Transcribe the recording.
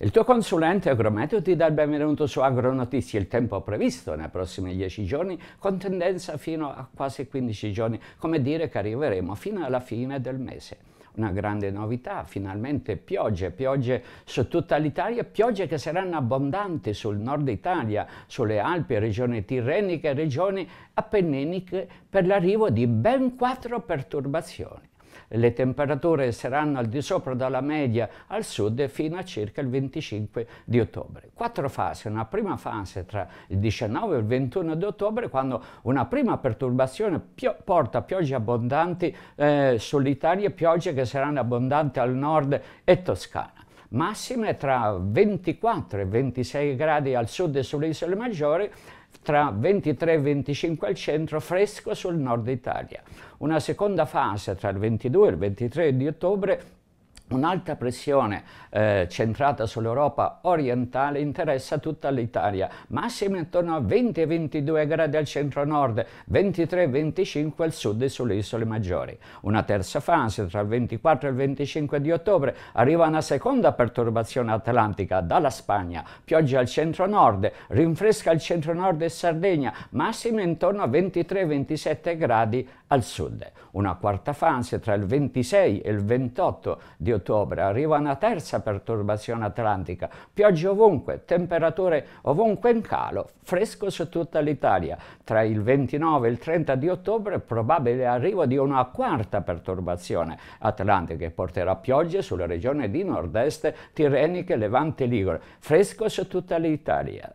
Il tuo consulente agrometico ti dà il benvenuto su Agronotizie, il tempo previsto nei prossimi 10 giorni, con tendenza fino a quasi 15 giorni, come dire che arriveremo fino alla fine del mese. Una grande novità, finalmente piogge, piogge su tutta l'Italia, piogge che saranno abbondanti sul nord Italia, sulle Alpi, regioni tirreniche, regioni appenniniche, per l'arrivo di ben quattro perturbazioni. Le temperature saranno al di sopra della media al sud fino a circa il 25 di ottobre. Quattro fasi, una prima fase tra il 19 e il 21 di ottobre quando una prima perturbazione pio porta piogge abbondanti, eh, solitarie piogge che saranno abbondanti al nord e Toscana massime tra 24 e 26 gradi al sud e sulle isole maggiori, tra 23 e 25 al centro, fresco sul nord Italia. Una seconda fase tra il 22 e il 23 di ottobre Un'alta pressione eh, centrata sull'Europa orientale interessa tutta l'Italia, massime intorno a 20-22 gradi al centro-nord, 23-25 al sud e sulle isole maggiori. Una terza fase tra il 24 e il 25 di ottobre arriva una seconda perturbazione atlantica dalla Spagna, pioggia al centro-nord, rinfresca il centro-nord e Sardegna, massime intorno a 23-27 gradi al sud. Una quarta fase tra il 26 e il 28 di ottobre ottobre, arriva una terza perturbazione atlantica, piogge ovunque, temperature ovunque in calo, fresco su tutta l'Italia. Tra il 29 e il 30 di ottobre probabile arrivo di una quarta perturbazione atlantica che porterà piogge sulle regioni di nord-est, tirreniche, levante e ligure, fresco su tutta l'Italia.